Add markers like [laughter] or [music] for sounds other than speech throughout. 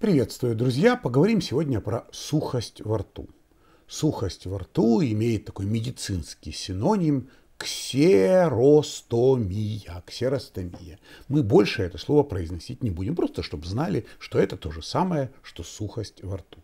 Приветствую, друзья! Поговорим сегодня про сухость во рту. Сухость во рту имеет такой медицинский синоним ксеростомия. Ксеростомия. Мы больше это слово произносить не будем, просто чтобы знали, что это то же самое, что сухость во рту.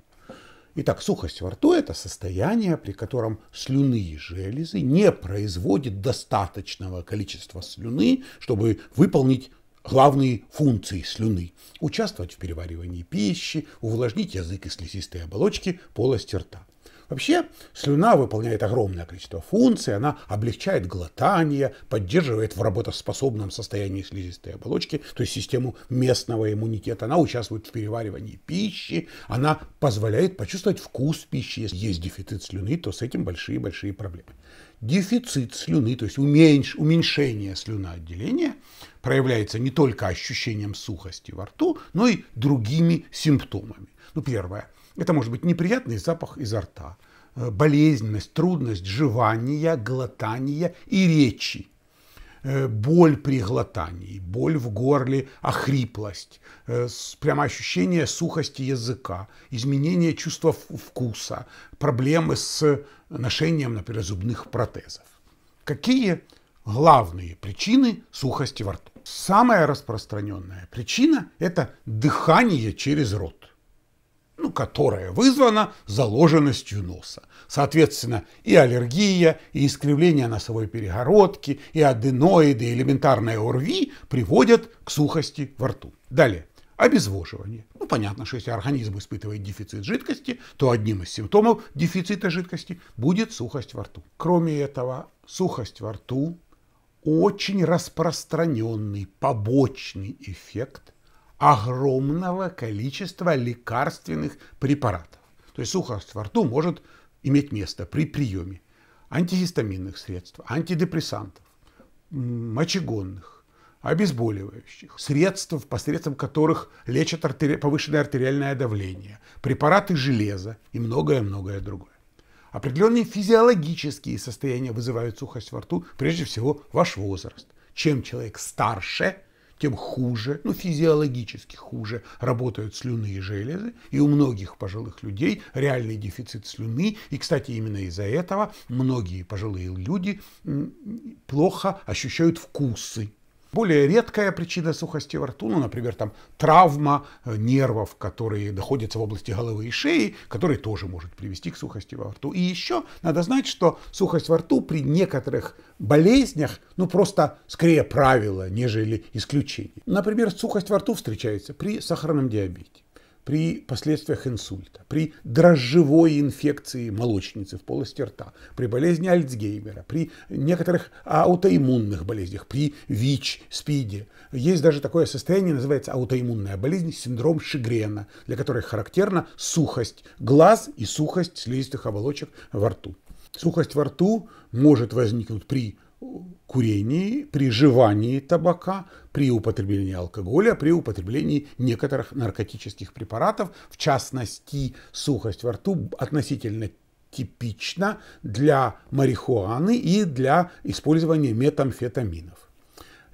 Итак, сухость во рту – это состояние, при котором слюнные железы не производят достаточного количества слюны, чтобы выполнить главные функции слюны – участвовать в переваривании пищи, увлажнить язык и слизистые оболочки полости рта – Вообще, слюна выполняет огромное количество функций, она облегчает глотание, поддерживает в работоспособном состоянии слизистой оболочки, то есть систему местного иммунитета, она участвует в переваривании пищи, она позволяет почувствовать вкус пищи. Если есть дефицит слюны, то с этим большие-большие проблемы. Дефицит слюны, то есть уменьш, уменьшение слюноотделения, проявляется не только ощущением сухости во рту, но и другими симптомами. Ну, первое – это может быть неприятный запах изо рта, э, болезненность, трудность жевания, глотания и речи, э, боль при глотании, боль в горле, охриплость, э, прямо ощущение сухости языка, изменение чувства вкуса, проблемы с ношением, например, зубных протезов. Какие главные причины сухости во рту? Самая распространенная причина – это дыхание через рот – ну, которая вызвана заложенностью носа. Соответственно, и аллергия, и искривление носовой перегородки, и аденоиды, и элементарные ОРВИ приводят к сухости во рту. Далее. Обезвоживание. Ну, понятно, что если организм испытывает дефицит жидкости, то одним из симптомов дефицита жидкости будет сухость во рту. Кроме этого, сухость во рту очень распространенный побочный эффект огромного количества лекарственных препаратов. То есть сухость во рту может иметь место при приеме антигистаминных средств, антидепрессантов, мочегонных, обезболивающих, средств, посредством которых лечат артери... повышенное артериальное давление, препараты железа и многое-многое другое. Определенные физиологические состояния вызывают сухость во рту, прежде всего ваш возраст. Чем человек старше – тем хуже, ну физиологически хуже работают слюны и железы, и у многих пожилых людей реальный дефицит слюны, и, кстати, именно из-за этого многие пожилые люди плохо ощущают вкусы, более редкая причина сухости во рту, ну, например, там травма э, нервов, которые находятся в области головы и шеи, которые тоже может привести к сухости во рту. И еще надо знать, что сухость во рту при некоторых болезнях, ну, просто скорее правило, нежели исключение. Например, сухость во рту встречается при сахарном диабете при последствиях инсульта, при дрожжевой инфекции молочницы в полости рта, при болезни Альцгеймера, при некоторых аутоиммунных болезнях, при ВИЧ, СПИДе. Есть даже такое состояние, называется аутоиммунная болезнь, синдром Шигрена, для которой характерна сухость глаз и сухость слизистых оболочек во рту. Сухость во рту может возникнуть при курении, при жевании табака, при употреблении алкоголя, при употреблении некоторых наркотических препаратов, в частности, сухость во рту относительно типична для марихуаны и для использования метамфетаминов.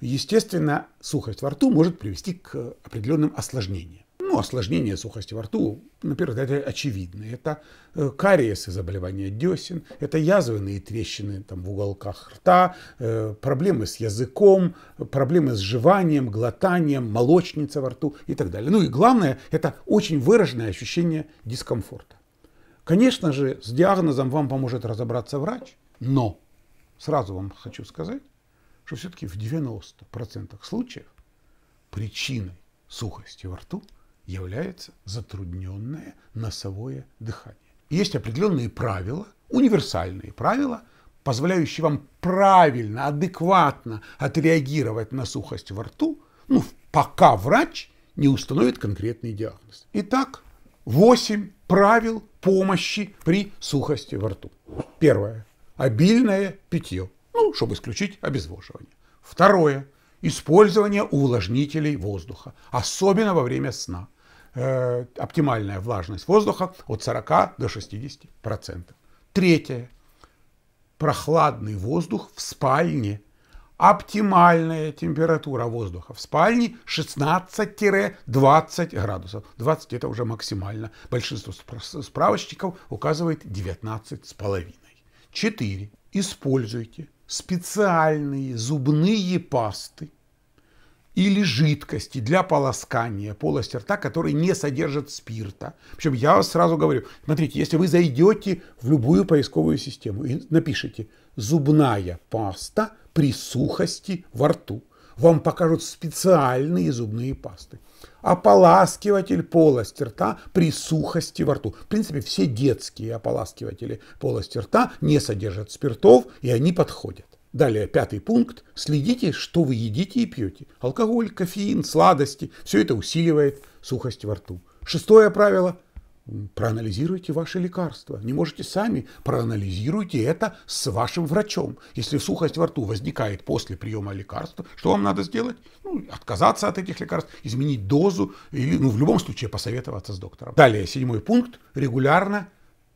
Естественно, сухость во рту может привести к определенным осложнениям ну, осложнение сухости во рту, на например, это очевидно. Это э, кариесы, заболевания десен, это язвенные трещины там, в уголках рта, э, проблемы с языком, проблемы с жеванием, глотанием, молочница во рту и так далее. Ну и главное, это очень выраженное ощущение дискомфорта. Конечно же, с диагнозом вам поможет разобраться врач, но сразу вам хочу сказать, что все-таки в 90% случаев причиной сухости во рту – является затрудненное носовое дыхание. Есть определенные правила, универсальные правила, позволяющие вам правильно, адекватно отреагировать на сухость во рту, ну, пока врач не установит конкретный диагноз. Итак, 8 правил помощи при сухости во рту. Первое. Обильное питье, ну, чтобы исключить обезвоживание. Второе. Использование увлажнителей воздуха, особенно во время сна – Э, оптимальная влажность воздуха от 40 до 60 процентов. Третье. Прохладный воздух в спальне. Оптимальная температура воздуха в спальне 16-20 градусов. 20 это уже максимально. Большинство справочников указывает 19,5. 4. Используйте специальные зубные пасты или жидкости для полоскания полости рта, которые не содержат спирта. Причем я вас сразу говорю, смотрите, если вы зайдете в любую поисковую систему и напишите «зубная паста при сухости во рту», вам покажут специальные зубные пасты. Ополаскиватель полости рта при сухости во рту. В принципе, все детские ополаскиватели полости рта не содержат спиртов, и они подходят. Далее, пятый пункт. Следите, что вы едите и пьете. Алкоголь, кофеин, сладости. Все это усиливает сухость во рту. Шестое правило. Проанализируйте ваши лекарства. Не можете сами, проанализируйте это с вашим врачом. Если сухость во рту возникает после приема лекарств, что вам надо сделать? Ну, отказаться от этих лекарств, изменить дозу или, ну, в любом случае, посоветоваться с доктором. Далее, седьмой пункт. Регулярно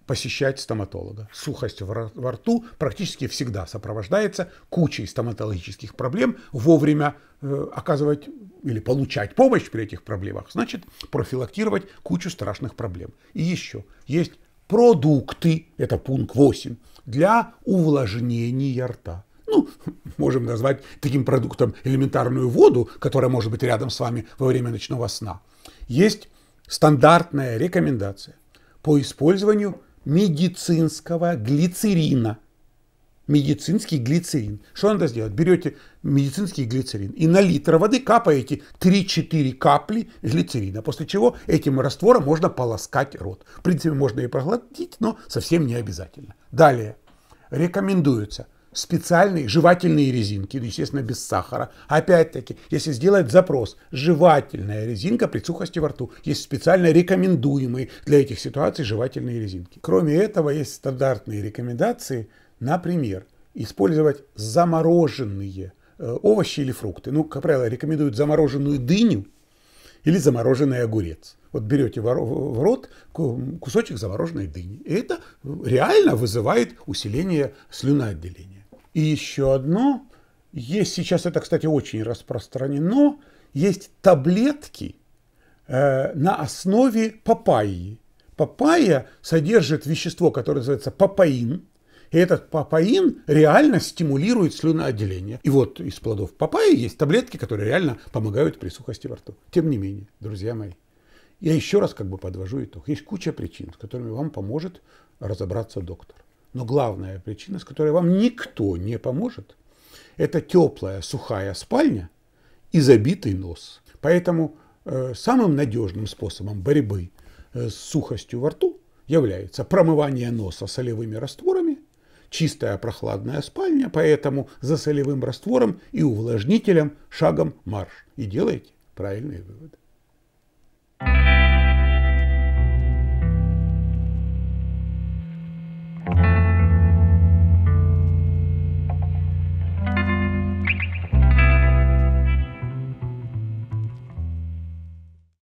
посещать стоматолога. Сухость во рту практически всегда сопровождается кучей стоматологических проблем. Вовремя э, оказывать или получать помощь при этих проблемах значит профилактировать кучу страшных проблем. И еще есть продукты, это пункт 8, для увлажнения рта. Ну, [laughs] можем назвать таким продуктом элементарную воду, которая может быть рядом с вами во время ночного сна. Есть стандартная рекомендация по использованию медицинского глицерина. Медицинский глицерин. Что надо сделать? Берете медицинский глицерин и на литр воды капаете 3-4 капли глицерина, после чего этим раствором можно полоскать рот. В принципе, можно и проглотить, но совсем не обязательно. Далее. Рекомендуется – специальные жевательные резинки, ну, естественно, без сахара. Опять-таки, если сделать запрос «жевательная резинка при сухости во рту», есть специально рекомендуемые для этих ситуаций жевательные резинки. Кроме этого, есть стандартные рекомендации, например, использовать замороженные э, овощи или фрукты. Ну, как правило, рекомендуют замороженную дыню или замороженный огурец. Вот берете в рот кусочек замороженной дыни. И это реально вызывает усиление слюноотделения. И еще одно, есть сейчас это, кстати, очень распространено, есть таблетки э, на основе папайи. Папайя содержит вещество, которое называется папаин, и этот папаин реально стимулирует слюноотделение. И вот из плодов папайи есть таблетки, которые реально помогают при сухости во рту. Тем не менее, друзья мои, я еще раз как бы подвожу итог. Есть куча причин, с которыми вам поможет разобраться доктор. Но главная причина, с которой вам никто не поможет, это теплая сухая спальня и забитый нос. Поэтому э, самым надежным способом борьбы э, с сухостью во рту является промывание носа солевыми растворами, чистая прохладная спальня, поэтому за солевым раствором и увлажнителем шагом марш. И делайте правильные выводы.